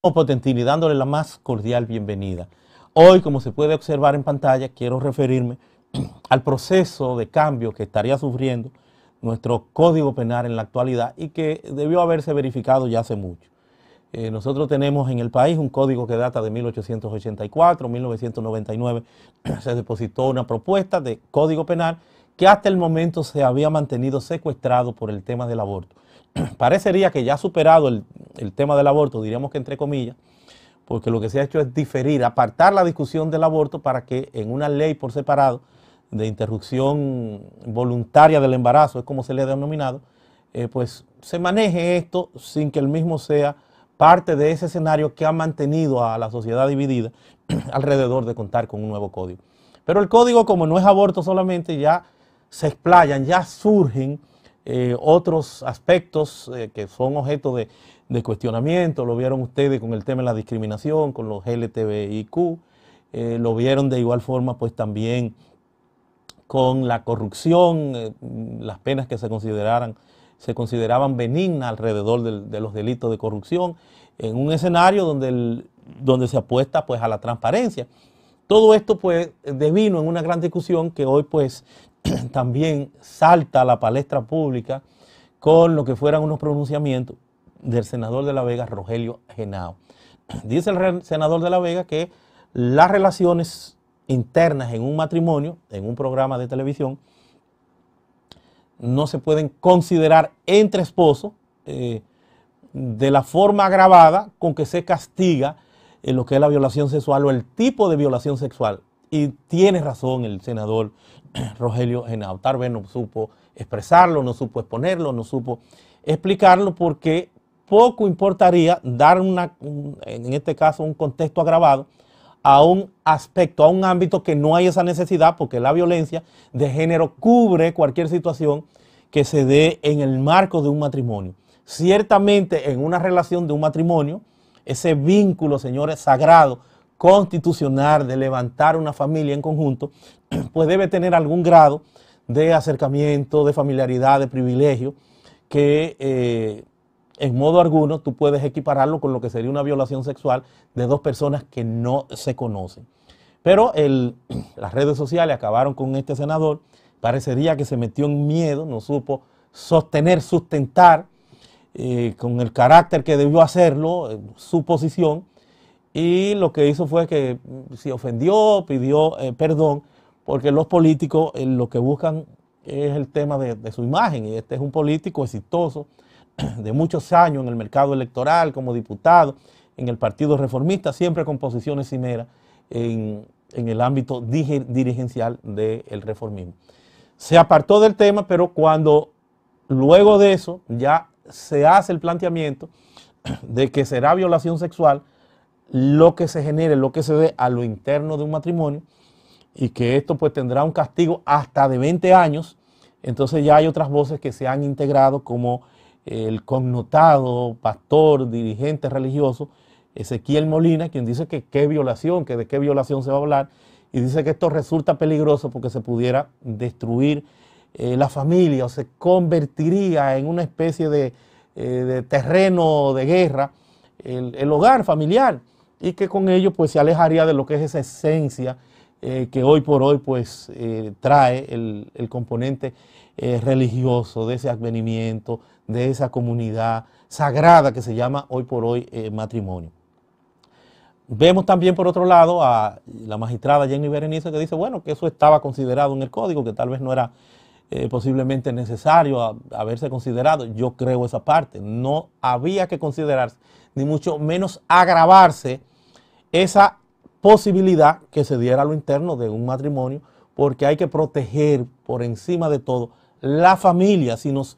Potentini Potentini, dándole la más cordial bienvenida. Hoy, como se puede observar en pantalla, quiero referirme al proceso de cambio que estaría sufriendo nuestro Código Penal en la actualidad y que debió haberse verificado ya hace mucho. Eh, nosotros tenemos en el país un código que data de 1884, 1999 se depositó una propuesta de Código Penal que hasta el momento se había mantenido secuestrado por el tema del aborto. parecería que ya ha superado el, tema del aborto, diríamos que entre comillas, porque lo que se ha hecho es diferir, apartar la discusión del aborto para que en una ley por separado de interrupción voluntaria del embarazo, es como se le ha denominado, eh, pues se maneje esto sin que el mismo sea parte de ese escenario que ha mantenido a la sociedad dividida alrededor de contar con un nuevo código. Pero el código, como no es aborto solamente, ya se explayan, ya surgen eh, otros aspectos eh, que son objeto de, cuestionamiento, lo vieron ustedes con el tema de la discriminación, con los LTBIQ, eh, lo vieron de igual forma pues también con la corrupción, las penas que se consideraran se consideraban benignas alrededor de, los delitos de corrupción, en un escenario donde, donde se apuesta pues a la transparencia. Todo esto pues devino en una gran discusión que hoy pues también salta a la palestra pública con lo que fueran unos pronunciamientos del senador de La Vega, Rogelio Genao. Dice el senador de La Vega que las relaciones internas en un matrimonio, en un programa de televisión, no se pueden considerar entre esposos eh, de la forma agravada con que se castiga en eh, lo que es la violación sexual o el tipo de violación sexual. Y tiene razón el senador Rogelio Genao. Tal no supo expresarlo, no supo exponerlo, no supo explicarlo porque poco importaría dar una, en este caso, un contexto agravado a un aspecto, a un ámbito que no hay esa necesidad porque la violencia de género cubre cualquier situación que se dé en el marco de un matrimonio. Ciertamente en una relación de un matrimonio, ese vínculo, señores, sagrado, constitucional de levantar una familia en conjunto, pues debe tener algún grado de acercamiento, de familiaridad, de privilegio, que eh, en modo alguno tú puedes equipararlo con lo que sería una violación sexual de dos personas que no se conocen. Pero las redes sociales acabaron con este senador, parecería que se metió en miedo, no supo sostener, sustentar eh, con el carácter que debió hacerlo, eh, su posición, y lo que hizo fue que mm, se ofendió, pidió eh, perdón, porque los políticos eh, lo que buscan es el tema de, su imagen, y este es un político exitoso de muchos años en el mercado electoral, como diputado, en el Partido Reformista, siempre con posiciones cimeras en, en el ámbito dirigencial del reformismo. Se apartó del tema, pero cuando luego de eso ya se hace el planteamiento de que será violación sexual, lo que se genere, lo que se dé a lo interno de un matrimonio y que esto pues tendrá un castigo hasta de 20 años, entonces ya hay otras voces que se han integrado como el connotado pastor, dirigente religioso, Ezequiel Molina, quien dice que qué violación, que de qué violación se va a hablar, y dice que esto resulta peligroso porque se pudiera destruir eh, la familia o se convertiría en una especie de, eh, terreno de guerra el, el hogar familiar y que con ello pues se alejaría de lo que es esa esencia eh, que hoy por hoy pues eh, trae el, componente eh, religioso de ese advenimiento, de esa comunidad sagrada que se llama hoy por hoy matrimonio. Vemos también por otro lado a la magistrada Jenny Berenice que dice, bueno, que eso estaba considerado en el código, que tal vez no era posiblemente necesario haberse considerado. Yo creo esa parte, no había que considerarse, ni mucho menos agravarse esa posibilidad que se diera a lo interno de un matrimonio, porque hay que proteger por encima de todo la familia. Si nos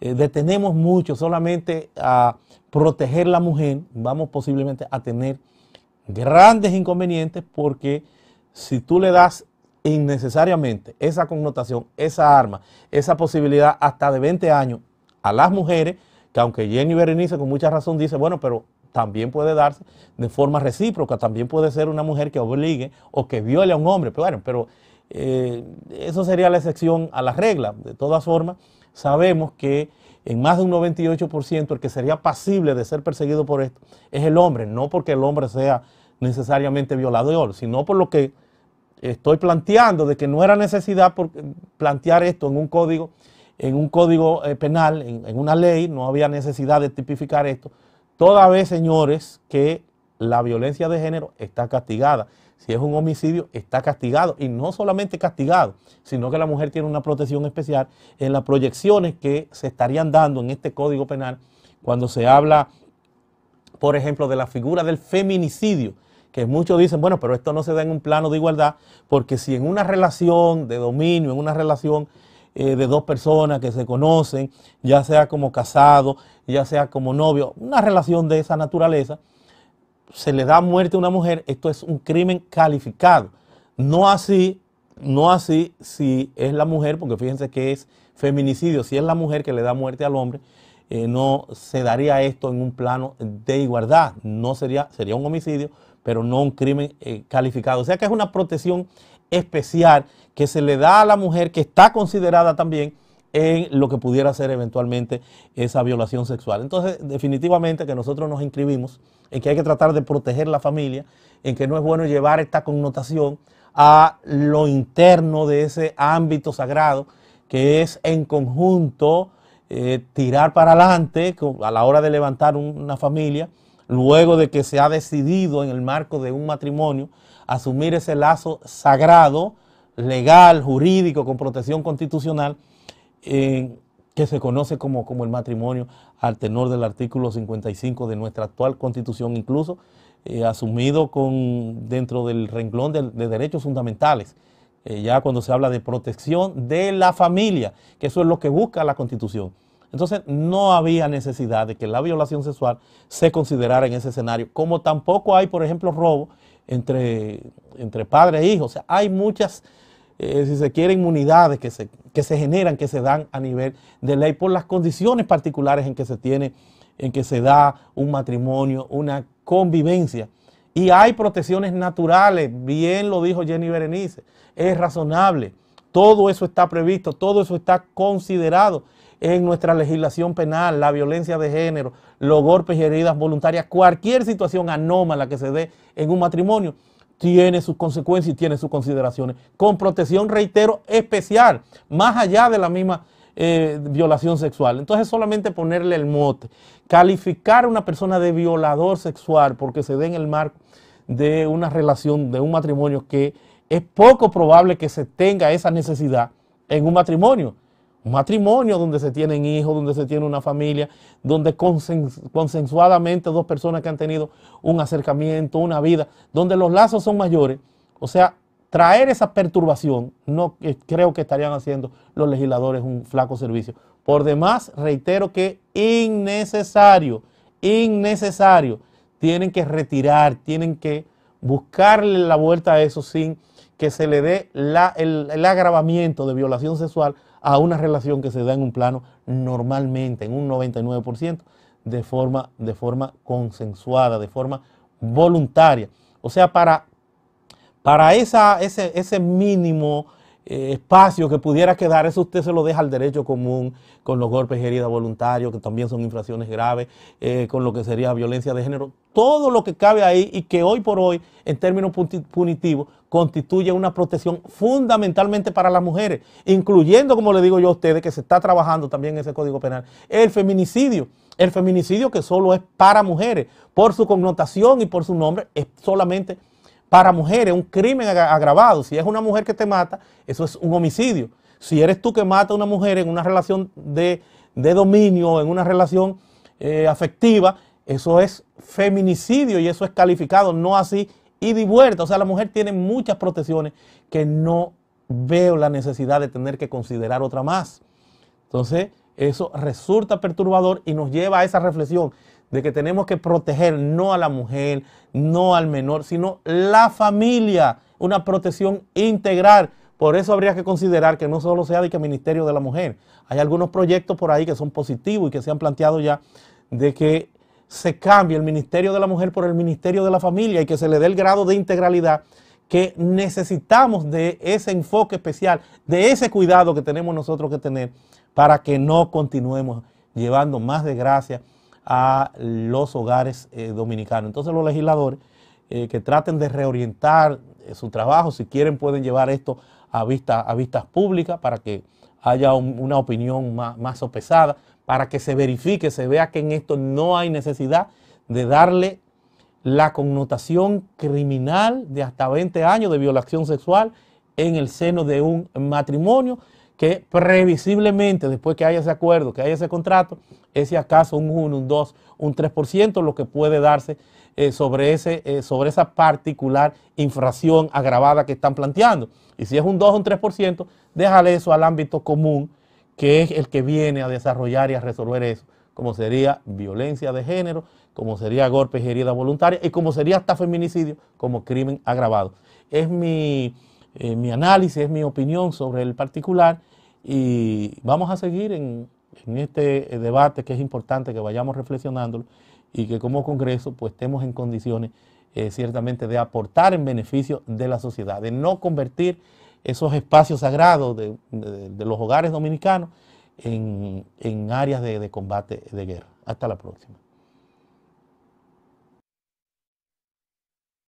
eh, detenemos mucho solamente a proteger la mujer, vamos posiblemente a tener grandes inconvenientes porque si tú le das innecesariamente esa connotación, esa arma, esa posibilidad hasta de 20 años a las mujeres, que aunque Jenny Berenice con mucha razón dice, bueno, pero también puede darse de forma recíproca, también puede ser una mujer que obligue o que viole a un hombre, pero, bueno, pero eh, eso sería la excepción a la regla. De todas formas, sabemos que en más de un 98% el que sería pasible de ser perseguido por esto es el hombre, no porque el hombre sea necesariamente violador, sino por lo que estoy planteando de que no era necesidad plantear esto en un código en un código eh, penal, en una ley, no había necesidad de tipificar esto, Toda vez, señores, que la violencia de género está castigada. Si es un homicidio, está castigado. Y no solamente castigado, sino que la mujer tiene una protección especial en las proyecciones que se estarían dando en este Código Penal cuando se habla, por ejemplo, de la figura del feminicidio que muchos dicen, bueno, pero esto no se da en un plano de igualdad, porque si en una relación de dominio, en una relación eh, de dos personas que se conocen, ya sea como casado, ya sea como novio, una relación de esa naturaleza, se le da muerte a una mujer, esto es un crimen calificado. No así, no así si es la mujer, porque fíjense que es feminicidio, si es la mujer que le da muerte al hombre, eh, no se daría esto en un plano de igualdad, no sería, sería un homicidio, pero no un crimen eh, calificado. O sea que es una protección especial que se le da a la mujer que está considerada también en lo que pudiera ser eventualmente esa violación sexual. Entonces, definitivamente que nosotros nos inscribimos en que hay que tratar de proteger la familia, en que no es bueno llevar esta connotación a lo interno de ese ámbito sagrado, que es en conjunto eh, tirar para adelante a la hora de levantar una familia, luego de que se ha decidido en el marco de un matrimonio asumir ese lazo sagrado, legal, jurídico, con protección constitucional, eh, que se conoce como, el matrimonio al tenor del artículo 55 de nuestra actual constitución, incluso eh, asumido con, dentro del renglón de, derechos fundamentales. Eh, ya cuando se habla de protección de la familia, que eso es lo que busca la constitución. Entonces no había necesidad de que la violación sexual se considerara en ese escenario, como tampoco hay, por ejemplo, robo entre, entre padre e hijo. O sea, hay muchas, eh, si se quiere, inmunidades que se, que se generan, que se dan a nivel de ley por las condiciones particulares en que se tiene, en que se da un matrimonio, una convivencia. Y hay protecciones naturales, bien lo dijo Jenny Berenice, es razonable. Todo eso está previsto, todo eso está considerado en nuestra legislación penal, la violencia de género, los golpes y heridas voluntarias, cualquier situación anómala que se dé en un matrimonio, tiene sus consecuencias y tiene sus consideraciones, con protección, reitero, especial, más allá de la misma eh, violación sexual. Entonces solamente ponerle el mote, calificar a una persona de violador sexual porque se dé en el marco de una relación, de un matrimonio que es poco probable que se tenga esa necesidad en un matrimonio un matrimonio donde se tienen hijos, donde se tiene una familia, donde consensuadamente dos personas que han tenido un acercamiento, una vida, donde los lazos son mayores. O sea, traer esa perturbación, no eh, creo que estarían haciendo los legisladores un flaco servicio. Por demás, reitero que innecesario, innecesario, tienen que retirar, tienen que buscarle la vuelta a eso sin que se le dé el agravamiento de violación sexual a una relación que se da en un plano normalmente, en un 99%, de forma, de forma consensuada, de forma voluntaria. O sea, para, para esa, ese, ese mínimo eh, espacio que pudiera quedar, eso usted se lo deja al derecho común, con los golpes y heridas voluntarios, que también son infracciones graves, eh, con lo que sería violencia de género, todo lo que cabe ahí y que hoy por hoy, en términos punitivos, constituye una protección fundamentalmente para las mujeres, incluyendo, como le digo yo a ustedes, que se está trabajando también en ese código penal, el feminicidio. El feminicidio que solo es para mujeres, por su connotación y por su nombre, es solamente para mujeres, un crimen agravado. Si es una mujer que te mata, eso es un homicidio. Si eres tú que mata a una mujer en una relación de, de dominio, en una relación eh, afectiva, eso es feminicidio y eso es calificado, no así y vuelta. O sea, la mujer tiene muchas protecciones que no veo la necesidad de tener que considerar otra más. Entonces, eso resulta perturbador y nos lleva a esa reflexión de que tenemos que proteger no a la mujer, no al menor, sino la familia, una protección integral. Por eso habría que considerar que no solo sea de que Ministerio de la Mujer. Hay algunos proyectos por ahí que son positivos y que se han planteado ya de que se cambie el Ministerio de la Mujer por el Ministerio de la Familia y que se le dé el grado de integralidad que necesitamos de ese enfoque especial, de ese cuidado que tenemos nosotros que tener para que no continuemos llevando más desgracia a los hogares eh, dominicanos. Entonces los legisladores eh, que traten de reorientar eh, su trabajo, si quieren pueden llevar esto a, vista, a vistas públicas para que haya una opinión más, más sopesada, para que se verifique, se vea que en esto no hay necesidad de darle la connotación criminal de hasta 20 años de violación sexual en el seno de un matrimonio que previsiblemente después que haya ese acuerdo, que haya ese contrato, es acaso un 1, un 2, un 3%, lo que puede darse eh, sobre, ese, eh, sobre esa particular infracción agravada que están planteando. Y si es un 2 o un 3%, déjale eso al ámbito común, que es el que viene a desarrollar y a resolver eso, como sería violencia de género, como sería golpes y heridas voluntarias, y como sería hasta feminicidio como crimen agravado. Es mi eh, mi análisis, es mi opinión sobre el particular y vamos a seguir en, este eh, debate que es importante que vayamos reflexionándolo y que como Congreso pues estemos en condiciones eh, ciertamente de aportar en beneficio de la sociedad, de no convertir esos espacios sagrados de, los hogares dominicanos en, áreas de combate de guerra. Hasta la próxima.